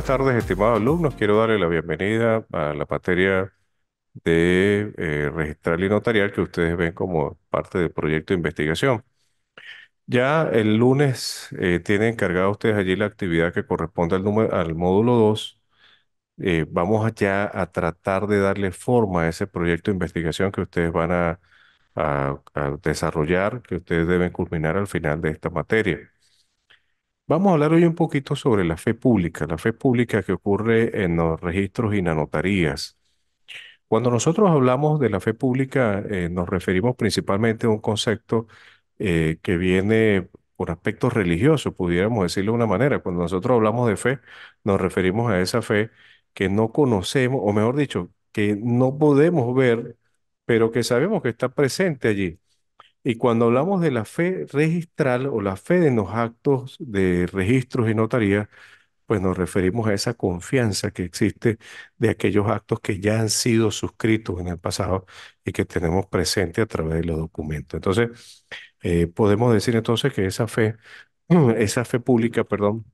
Buenas tardes, estimados alumnos. Quiero darle la bienvenida a la materia de eh, registrar registral y notarial que ustedes ven como parte del proyecto de investigación. Ya el lunes eh, tienen encargado ustedes allí la actividad que corresponde al, número, al módulo 2. Eh, vamos ya a tratar de darle forma a ese proyecto de investigación que ustedes van a desarrollar, que ustedes deben culminar al final de esta materia. Vamos a hablar hoy un poquito sobre la fe pública, la fe pública que ocurre en los registros y en nanotarías. Cuando nosotros hablamos de la fe pública, eh, nos referimos principalmente a un concepto eh, que viene por aspectos religiosos, pudiéramos decirlo de una manera. Cuando nosotros hablamos de fe, nos referimos a esa fe que no conocemos, o mejor dicho, que no podemos ver, pero que sabemos que está presente allí. Y cuando hablamos de la fe registral o la fe en los actos de registros y notarías, pues nos referimos a esa confianza que existe de aquellos actos que ya han sido suscritos en el pasado y que tenemos presente a través de los documentos. Entonces, eh, podemos decir entonces que esa fe, esa fe pública, perdón,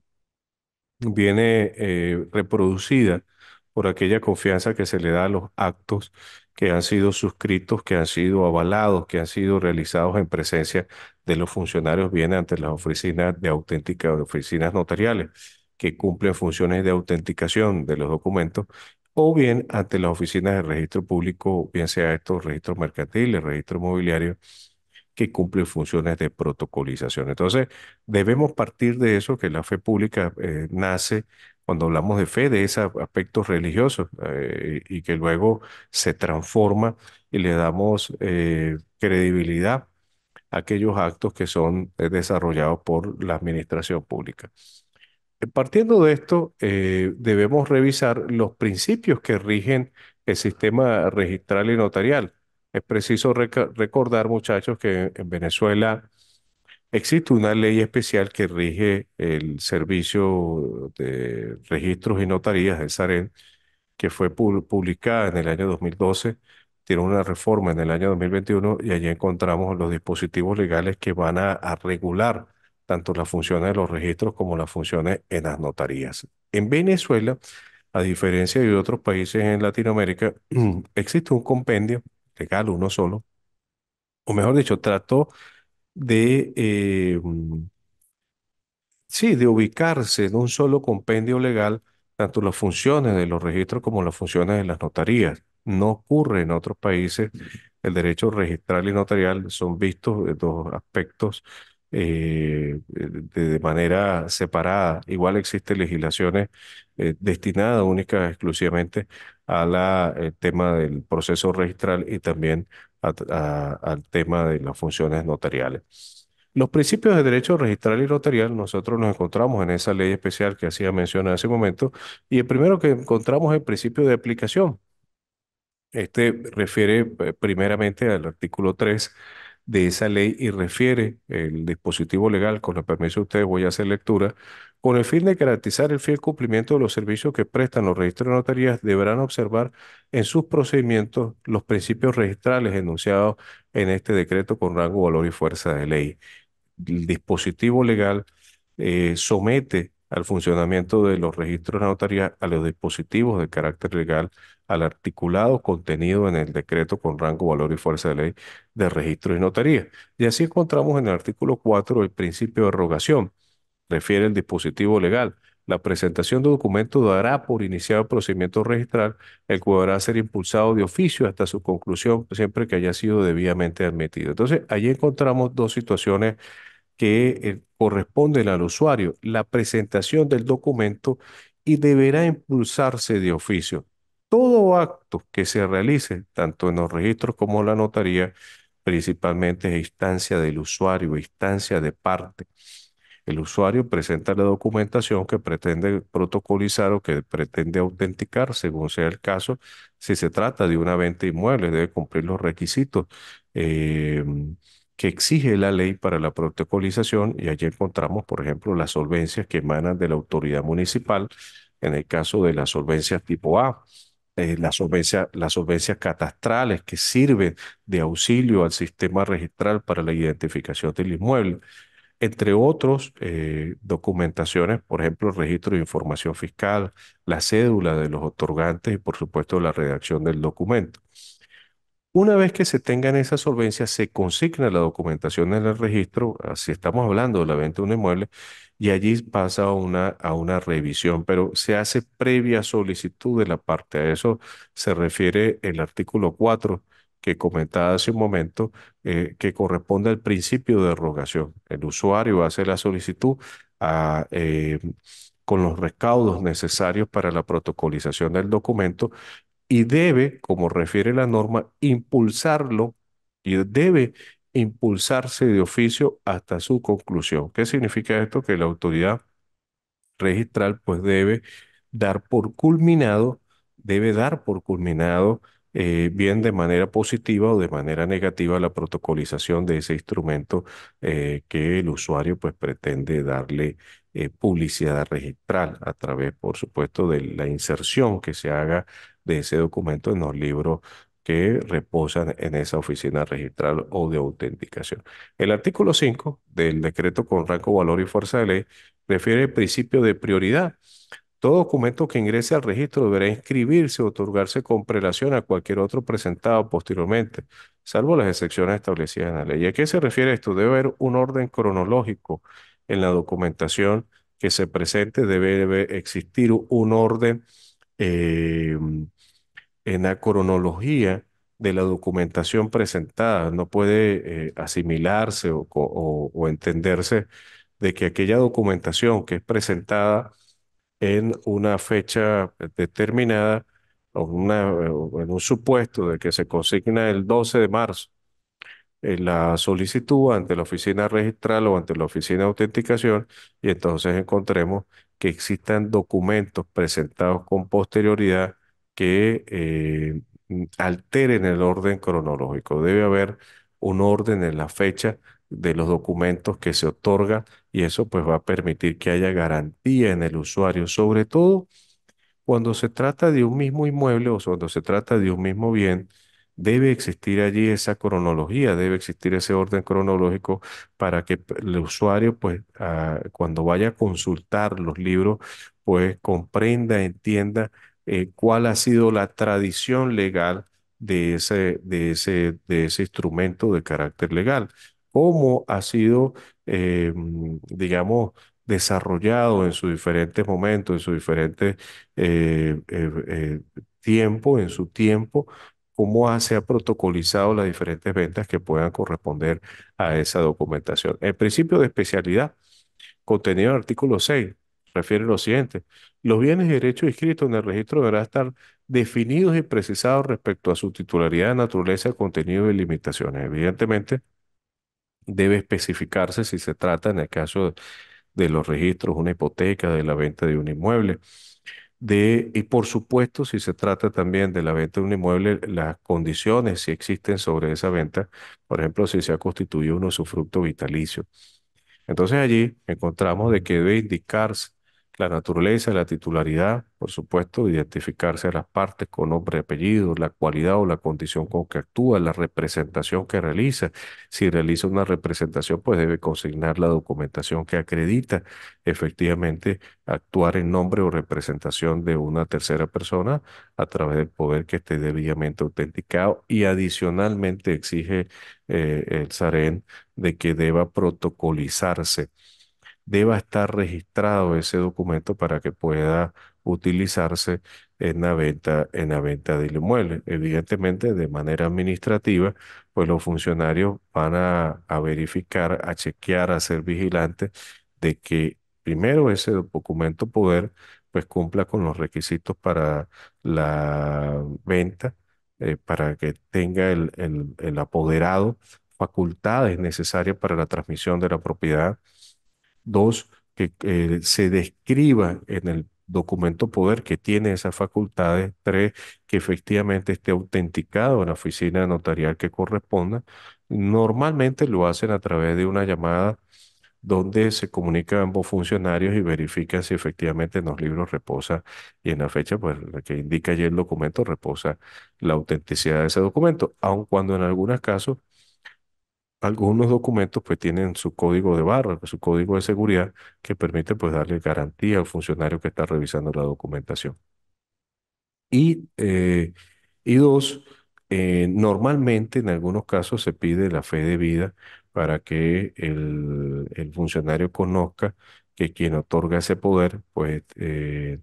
viene eh, reproducida por aquella confianza que se le da a los actos que han sido suscritos, que han sido avalados, que han sido realizados en presencia de los funcionarios, bien ante las oficinas de auténtica, oficinas notariales, que cumplen funciones de autenticación de los documentos, o bien ante las oficinas de registro público, bien sea estos registros mercantiles, registro mobiliario, que cumplen funciones de protocolización. Entonces, debemos partir de eso, que la fe pública eh, nace cuando hablamos de fe, de esos aspectos religiosos, eh, y que luego se transforma y le damos eh, credibilidad a aquellos actos que son eh, desarrollados por la administración pública. Partiendo de esto, debemos revisar los principios que rigen el sistema registral y notarial. Es preciso recordar, muchachos, que en Venezuela Existe una ley especial que rige el servicio de registros y notarías del SAREN que fue publicada en el año 2012, tiene una reforma en el año 2021 y allí encontramos los dispositivos legales que van a, a regular tanto las funciones de los registros como las funciones en las notarías. En Venezuela, a diferencia de otros países en Latinoamérica, existe un compendio legal, uno solo, o mejor dicho, trató de, eh, sí, de ubicarse en un solo compendio legal tanto las funciones de los registros como las funciones de las notarías. No ocurre en otros países. El derecho registral y notarial son vistos dos aspectos eh, de, manera separada. Igual existen legislaciones destinada eh, destinadas única exclusivamente a la, tema del proceso registral y también al tema de las funciones notariales. Los principios de derecho registral y notarial nosotros nos encontramos en esa ley especial que hacía mención hace momento y el primero que encontramos es el principio de aplicación. Este refiere eh, primeramente al artículo 3 de esa ley y refiere el dispositivo legal, con el permiso de ustedes voy a hacer lectura, con el fin de garantizar el fiel cumplimiento de los servicios que prestan los registros de notarías, deberán observar en sus procedimientos los principios registrales enunciados en este decreto con rango, valor y fuerza de ley. El dispositivo legal eh, somete al funcionamiento de los registros de notarías a los dispositivos de carácter legal al articulado contenido en el decreto con rango, valor y fuerza de ley de registro y notaría. Y así encontramos en el artículo 4 el principio de rogación, Refiere el dispositivo legal. La presentación de documento dará por iniciado el procedimiento registral, el cual deberá ser impulsado de oficio hasta su conclusión, siempre que haya sido debidamente admitido. Entonces, allí encontramos dos situaciones que eh, corresponden al usuario, la presentación del documento y deberá impulsarse de oficio. Todo acto que se realice, tanto en los registros como en la notaría, principalmente es instancia del usuario, instancia de parte. El usuario presenta la documentación que pretende protocolizar o que pretende autenticar, según sea el caso. Si se trata de una venta de inmuebles, debe cumplir los requisitos. Em, que exige la ley para la protocolización y allí encontramos, por ejemplo, las solvencias que emanan de la autoridad municipal, en el caso de las solvencias tipo A, eh, las solvencias catastrales que sirven de auxilio al sistema registral para la identificación del inmueble, entre otros eh, documentaciones, por ejemplo, el registro de información fiscal, la cédula de los otorgantes y, por supuesto, la redacción del documento. Una vez que se tengan esa solvencia, se consigna la documentación en el registro, si estamos hablando de la venta de un inmueble, y allí pasa una, a una revisión, pero se hace previa solicitud de la parte. A eso se refiere el artículo 4 que comentaba hace un momento, eh, que corresponde al principio de derogación. El usuario hace la solicitud a, ah, eh, con los recaudos necesarios para la protocolización del documento y debe, como refiere la norma, impulsarlo y debe impulsarse de oficio hasta su conclusión. ¿Qué significa esto? Que la autoridad registral pues debe dar por culminado, debe dar por culminado eh, bien de manera positiva o de manera negativa la protocolización de ese instrumento eh, que el usuario pues pretende darle eh, publicidad registral a través, por supuesto, de la inserción que se haga de ese documento en los libros que reposan en esa oficina registral o de autenticación. El artículo 5 del decreto con rango, valor y fuerza de ley refiere el principio de prioridad todo documento que ingrese al registro deberá inscribirse o otorgarse con prelación a cualquier otro presentado posteriormente, salvo las excepciones establecidas en la ley. a qué se refiere esto? Debe haber un orden cronológico en la documentación que se presente, debe, existir un orden em, en la cronología de la documentación presentada. No puede eh, asimilarse o entenderse de que aquella documentación que es presentada en una fecha determinada, o en un supuesto de que se consigna el 12 de marzo eh, la solicitud ante la oficina registral o ante la oficina de autenticación y entonces encontremos que existan documentos presentados con posterioridad que eh, alteren el orden cronológico. Debe haber un orden en la fecha de los documentos que se otorga y eso pues va a permitir que haya garantía en el usuario, sobre todo cuando se trata de un mismo inmueble o cuando se trata de un mismo bien, debe existir allí esa cronología, debe existir ese orden cronológico para que el usuario pues ah, cuando vaya a consultar los libros pues comprenda, entienda eh, cuál ha sido la tradición legal de ese, de ese, de ese instrumento de carácter legal cómo ha sido, eh, mm, digamos, desarrollado en sus diferentes momentos, en su diferente eh, eh, tiempo, en su tiempo, cómo se ha protocolizado las diferentes ventas que puedan corresponder a esa documentación. El principio de especialidad, contenido en el artículo 6, refiere lo siguiente. Los bienes y derechos inscritos en el registro deberán estar definidos y precisados respecto a su titularidad, naturaleza, contenido y limitaciones. Evidentemente, debe especificarse si se trata, en el caso de los registros, una hipoteca, de la venta de un inmueble. De, y por supuesto, si se trata también de la venta de un inmueble, las condiciones si existen sobre esa venta, por ejemplo, si se ha constituido un usufructo vitalicio. Entonces allí encontramos de que debe indicarse la naturaleza, la titularidad, por supuesto, identificarse a las partes con nombre, y apellido, la cualidad o la condición con que actúa, la representación que realiza. Si realiza una representación, pues debe consignar la documentación que acredita efectivamente actuar en nombre o representación de una tercera persona a través del poder que esté debidamente autenticado y adicionalmente exige eh, el SAREN de que deba protocolizarse deba estar registrado ese documento para que pueda utilizarse en la venta, en la venta inmueble. Evidentemente, de manera administrativa, pues los funcionarios van a, verificar, a chequear, a ser vigilantes de que primero ese documento poder pues cumpla con los requisitos para la venta, eh, para que tenga el, el, el apoderado facultades necesarias para la transmisión de la propiedad Dos, que eh, se describa en el documento poder que tiene esas facultades. Tres, que efectivamente esté autenticado en la oficina notarial que corresponda. Normalmente lo hacen a través de una llamada donde se comunican ambos funcionarios y verifican si efectivamente en los libros reposa y en la fecha pues, la que indica allí el documento reposa la autenticidad de ese documento, aun cuando en algunos casos algunos documentos pues tienen su código de barra, pues, su código de seguridad que permite pues darle garantía al funcionario que está revisando la documentación. Y, eh, dos, eh, normalmente en algunos casos se pide la fe de vida para que el, funcionario conozca que quien otorga ese poder pues, eh,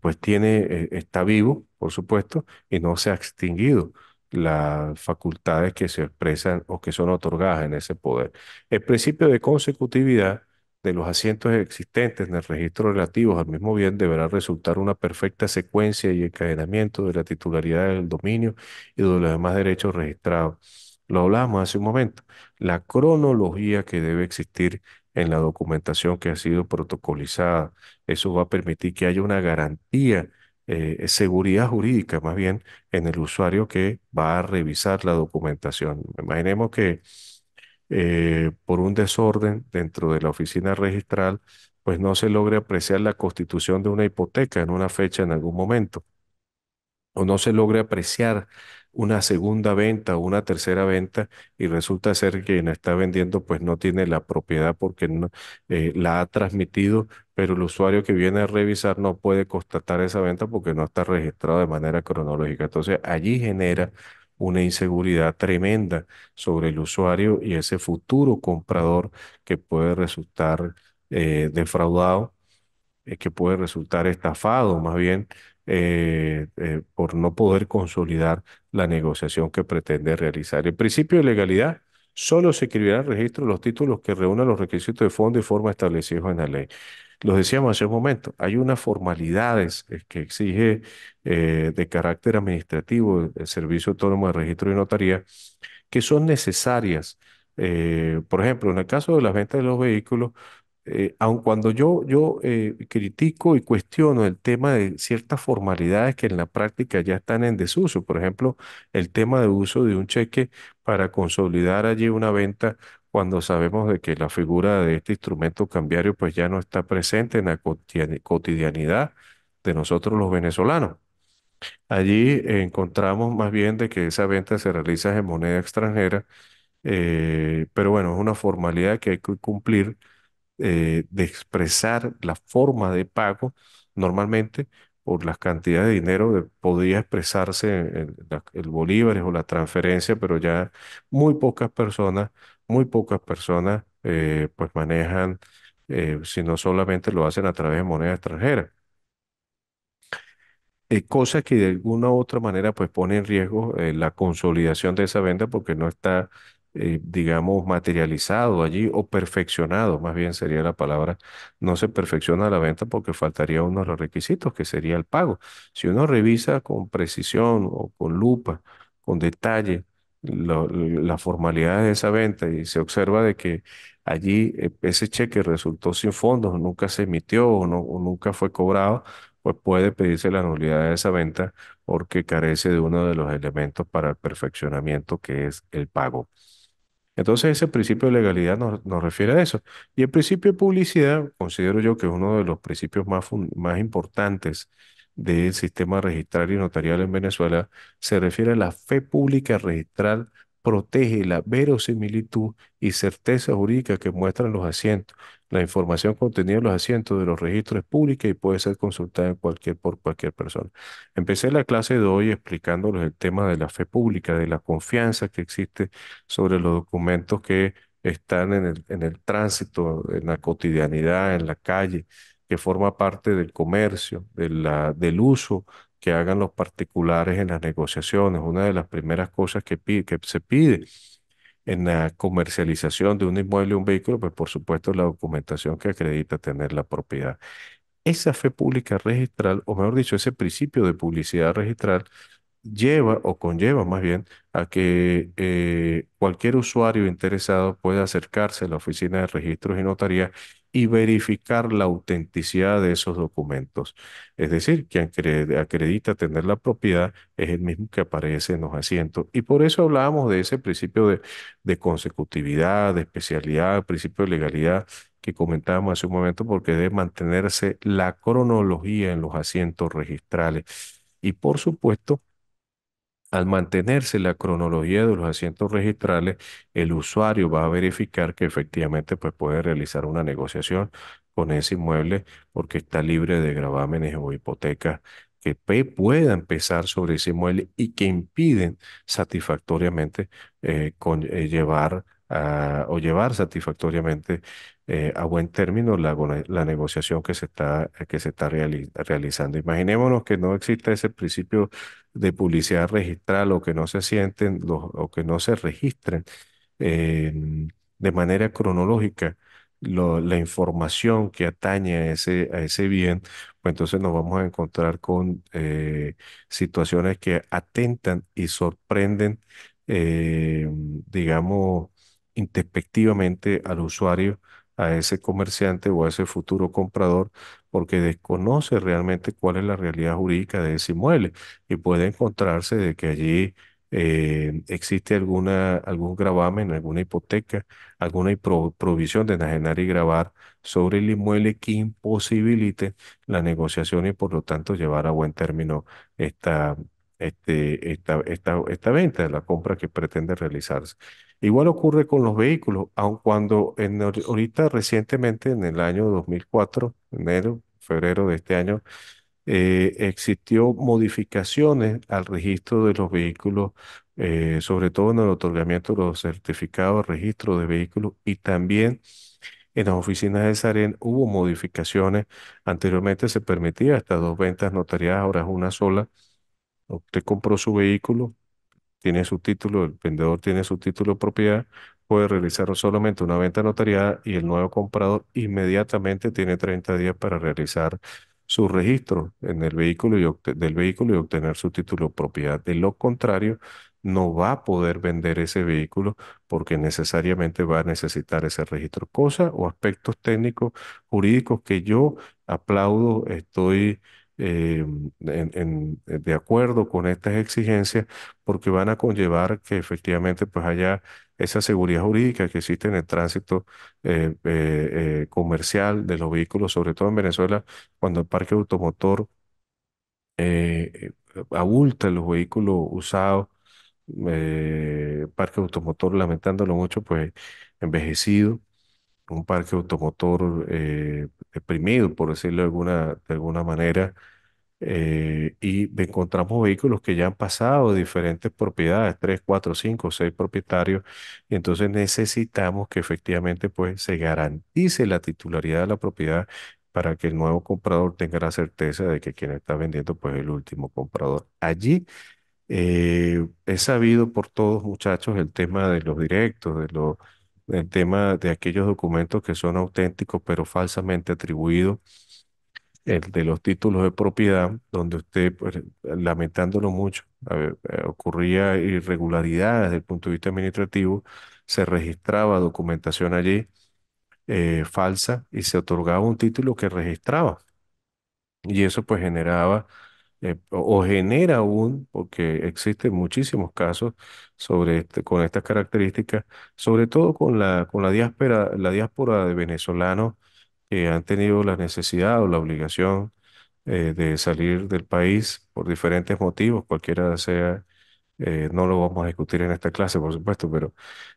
pues tiene, está vivo, por supuesto, y no se ha extinguido las facultades que se expresan o que son otorgadas en ese poder. El principio de consecutividad de los asientos existentes en el registro relativo al mismo bien deberá resultar una perfecta secuencia y encadenamiento de la titularidad del dominio y de los demás derechos registrados. Lo hablamos hace un momento, la cronología que debe existir en la documentación que ha sido protocolizada. Eso va a permitir que haya una garantía eh, seguridad jurídica más bien en el usuario que va a revisar la documentación. Imaginemos que eh, por un desorden dentro de la oficina registral, pues no se logre apreciar la constitución de una hipoteca en una fecha en algún momento, o no se logre apreciar una segunda venta o una tercera venta y resulta ser que quien está vendiendo pues no tiene la propiedad porque eh, la ha transmitido, pero el usuario que viene a revisar no puede constatar esa venta porque no está registrado de manera cronológica. Entonces allí genera una inseguridad tremenda sobre el usuario y ese futuro comprador que puede resultar eh, defraudado, eh, que puede resultar estafado más bien eh, eh, por no poder consolidar la negociación que pretende realizar. El principio de legalidad solo se escribirá en registro los títulos que reúnan los requisitos de fondo y forma establecidos en la ley. Los decíamos hace un momento, hay unas formalidades eh, que exige de carácter administrativo el Servicio Autónomo de Registro y Notaría que son necesarias. por ejemplo, en el caso de las ventas de los vehículos, eh, aun cuando yo, yo eh, critico y cuestiono el tema de ciertas formalidades que en la práctica ya están en desuso, por ejemplo, el tema de uso de un cheque para consolidar allí una venta cuando sabemos de que la figura de este instrumento cambiario pues ya no está presente en la cotidianidad de nosotros los venezolanos. Allí encontramos más bien de que esa venta se realiza en moneda extranjera, eh, pero bueno, es una formalidad que hay que cumplir eh, de expresar la forma de pago, normalmente por las cantidades de dinero eh, podía expresarse el, bolívares o la transferencia, pero ya muy pocas personas, muy pocas personas eh, pues manejan, sino si solamente lo hacen a través de moneda extranjera. cosa que de alguna u otra manera pues pone en riesgo la consolidación de esa venta porque no está eh, digamos, materializado allí o perfeccionado, más bien sería la palabra, no se perfecciona la venta porque faltaría uno de los requisitos, que sería el pago. Si uno revisa con precisión o con lupa, con detalle, las la formalidades de esa venta y se observa de que allí eh, ese cheque resultó sin fondos, nunca se emitió o, nunca fue cobrado, pues puede pedirse la nulidad de esa venta porque carece de uno de los elementos para el perfeccionamiento que es el pago. Entonces ese principio de legalidad nos, refiere a eso. Y el principio de publicidad considero yo que es uno de los principios más, más importantes del sistema registral y notarial en Venezuela. Se refiere a la fe pública registral protege la verosimilitud y certeza jurídica que muestran los asientos, la información contenida en los asientos de los registros es pública y puede ser consultada por cualquier persona. Empecé la clase de hoy explicándoles el tema de la fe pública, de la confianza que existe sobre los documentos que están en el, en el tránsito, en la cotidianidad, en la calle, que forma parte del comercio, de la, del uso que hagan los particulares en las negociaciones. Una de las primeras cosas que, que se pide en la comercialización de un inmueble o un vehículo, pues por supuesto la documentación que acredita tener la propiedad. Esa fe pública registral, o mejor dicho, ese principio de publicidad registral, lleva o conlleva más bien a que eh, cualquier usuario interesado pueda acercarse a la oficina de registros y notaría y verificar la autenticidad de esos documentos. Es decir, quien acredita tener la propiedad es el mismo que aparece en los asientos. Y por eso hablábamos de ese principio de, consecutividad, de especialidad, principio de legalidad que comentábamos hace un momento, porque debe mantenerse la cronología en los asientos registrales. Y por supuesto, al mantenerse la cronología de los asientos registrales, el usuario va a verificar que efectivamente pues, puede realizar una negociación con ese inmueble porque está libre de gravámenes o hipotecas que puedan pesar sobre ese inmueble y que impiden satisfactoriamente eh, con, eh, llevar o llevar satisfactoriamente eh, a buen término la, negociación que se está, que se está realizando. Imaginémonos que no exista ese principio de publicidad registral o que no se sienten los, o que no se registren em, de manera cronológica la información que atañe a ese, a ese bien, pues entonces nos vamos a encontrar con eh, situaciones que atentan y sorprenden, em, digamos, introspectivamente al usuario, a ese comerciante o a ese futuro comprador, porque desconoce realmente cuál es la realidad jurídica de ese inmueble y puede encontrarse de que allí eh, existe alguna, algún gravamen, alguna hipoteca, alguna provisión de enajenar y grabar sobre el inmueble que imposibilite la negociación y por lo tanto llevar a buen término esta, este, esta, esta, esta venta, la compra que pretende realizarse. Igual ocurre con los vehículos, aun cuando en, ahorita recientemente, en el año 2004, enero, febrero de este año, eh, existió modificaciones al registro de los vehículos, eh, sobre todo en el otorgamiento de los certificados de registro de vehículos y también en las oficinas de Sarén hubo modificaciones. Anteriormente se permitía hasta dos ventas notariadas, ahora es una sola. Usted compró su vehículo, tiene su título, el vendedor tiene su título propiedad, puede realizar solamente una venta notariada y el nuevo comprador inmediatamente tiene 30 días para realizar su registro en el vehículo y del vehículo y obtener su título propiedad. De lo contrario, no va a poder vender ese vehículo porque necesariamente va a necesitar ese registro. Cosas o aspectos técnicos jurídicos que yo aplaudo, estoy eh, eh, de acuerdo con estas exigencias, porque van a conllevar que efectivamente pues haya esa seguridad jurídica que existe en el tránsito eh, comercial de los vehículos, sobre todo en Venezuela, cuando el parque automotor abulta los vehículos usados, parque automotor, lamentándolo mucho, pues envejecido un parque automotor por decirlo de alguna, de alguna manera, eh, y encontramos vehículos que ya han pasado diferentes propiedades, tres cuatro cinco seis propietarios, y entonces necesitamos que efectivamente pues, se garantice la titularidad de la propiedad para que el nuevo comprador tenga la certeza de que quien está vendiendo pues, es el último comprador. Allí eh, es sabido por todos, muchachos, el tema de los directos, de los el tema de aquellos documentos que son auténticos pero falsamente atribuidos, el de los títulos de propiedad, donde usted, pues, lamentándolo mucho, eh, ocurría irregularidades desde el punto de vista administrativo, se registraba documentación allí eh, falsa y se otorgaba un título que registraba. Y eso pues generaba eh, o, genera aún, porque existen muchísimos casos sobre este, con estas características, sobre todo con la, con la diáspora, la diáspora de venezolanos que han tenido la necesidad o la obligación eh, de salir del país por diferentes motivos, cualquiera sea, eh, no lo vamos a discutir en esta clase, por supuesto, pero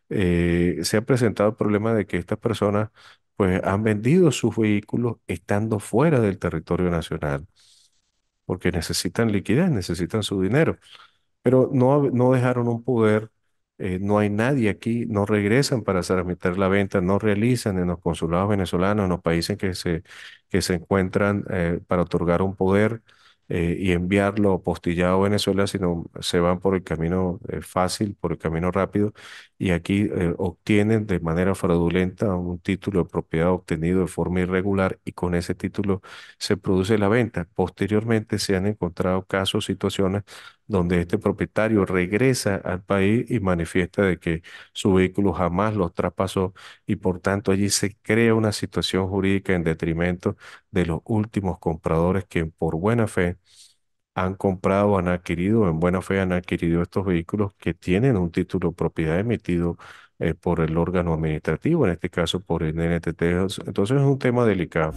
se ha presentado el problema de que estas personas pues han vendido sus vehículos estando fuera del territorio nacional porque necesitan liquidez, necesitan su dinero. Pero no, no dejaron un poder, eh, no hay nadie aquí, no regresan para transmitir la venta, no realizan en los consulados venezolanos, en los países que se, que se encuentran eh, para otorgar un poder eh, y enviarlo postillado a Venezuela, sino se van por el camino eh, fácil, por el camino rápido, y aquí eh, obtienen de manera fraudulenta un título de propiedad obtenido de forma irregular y con ese título se produce la venta. Posteriormente se han encontrado casos, situaciones donde este propietario regresa al país y manifiesta de que su vehículo jamás los traspasó y por tanto allí se crea una situación jurídica en detrimento de los últimos compradores que por buena fe han comprado, han adquirido, en buena fe han adquirido estos vehículos que tienen un título de propiedad emitido eh, por el órgano administrativo, en este caso por el NTT. Entonces es un tema delicado.